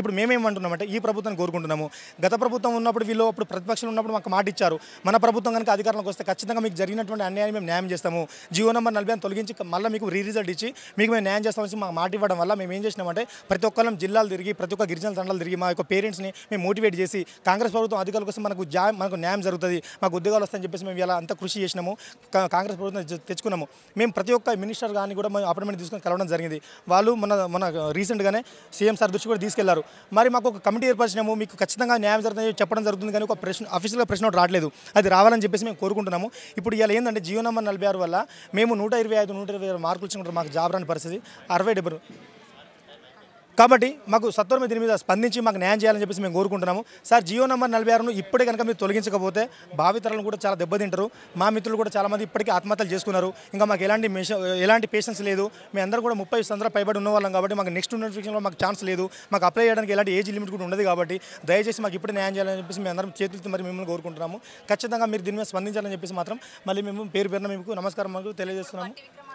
ఇప్పుడు మేమేమంటున్నామంటే ఈ ప్రభుత్వాన్ని కోరుకుంటున్నాము గత ప్రభుత్వం ఉన్నప్పుడు వీళ్ళు అప్పుడు ప్రతిపక్షం ఉన్నప్పుడు మాకు మాట ఇచ్చారు మన ప్రభుత్వం కనుక అధికారంలోకి వస్తే ఖచ్చితంగా మీకు జరిగినటువంటి అన్యాయం మేము న్యాయం చేస్తాము జియో నెంబర్ నలభై తొలగించి మళ్ళీ మీకు రీ రిజల్ట్ ఇచ్చి మీకు మేము న్యాయం చేస్తామని మాకు మాట ఇవ్వడం వల్ల మేము ఏం చేసినామంటే ప్రతి ఒక్కరం జిల్లాలు తిరిగి ప్రతి ఒక్క గిరిజన తండాలు తిరిగి మా యొక్క పేరెంట్స్ని మేము మోటివేట్ చేసి కాంగ్రెస్ ప్రభుత్వం అధికారుల కోసం మనకు జా మనకు న్యాయం జరుగుతుంది మాకు ఉద్యోగాలు వస్తాయని చెప్పేసి మేము ఇలా అంత కృషి చేసినాము కాంగ్రెస్ ప్రభుత్వం తెచ్చుకున్నాము మేము ప్రతి ఒక్క మినిస్టర్ కానీ కూడా మేము అపాయింట్మెంట్ తీసుకొని కలవడం జరిగింది వాళ్ళు మన మన రీసెంట్గానే సీఎం సార్ దృష్టి కూడా తీసుకెళ్లారు మరి మాకు ఒక కమిటీ ఏర్పరిచినాము మీకు ఖచ్చితంగా న్యాయం జరుగుతుంది చెప్పడం జరుగుతుంది కానీ ఒక ప్రశ్న అఫీషియల్గా ప్రశ్న రావట్లేదు అది రావాలని చెప్పేసి మేము కోరుకుంటున్నాము ఇప్పుడు ఇలా ఏంటంటే జియో నంబర్ నలభై ఆరు వల్ల మేము నూట ఇరవై ఐదు నూట ఇరవై మార్కులు వచ్చినప్పుడు మాకు జాబ్ రాని పరిస్థితి అరవై డెబ్బై కాబట్టి మాకు సత్వరం దీని మీద స్పందించి మాకు న్యాయం చేయాలని చెప్పేసి మేము కోరుకుంటున్నాము సార్ జియో నెంబర్ నలభై ఆరును ఇప్పుడే కనుక మీరు తొలగించకపోతే భావితరాలను కూడా చాలా దెబ్బతింటారు మా మిత్రులు కూడా చాలామంది ఇప్పటికీ ఆత్మహత్యలు చేసుకున్నారు ఇంకా మాకు ఎలాంటి ఎలాంటి పేషెన్స్ లేదు మేము అందరూ కూడా ముప్పై సంవత్సరాలు పైబడి ఉన్న వాళ్ళం కాబట్టి మాకు నెక్స్ట్ నోటిఫికేషన్లో మాకు ఛాన్స్ లేదు మాకు అప్లై చేయడానికి ఎలాంటి ఏజ్ లిమిట్ కూడా ఉండదు కాబట్టి దయచేసి మాకు ఇప్పుడు న్యాయం చేయాలని చెప్పేసి మేము అందరం చేతులతో మరి మిమ్మల్ని కోరుకుంటున్నాము ఖచ్చితంగా మీరు దీని మీద స్పందించాలని చెప్పేసి మాత్రం మళ్ళీ మేము పేరు పేరున మీకు నమస్కారం మాకు తెలియజేస్తున్నాము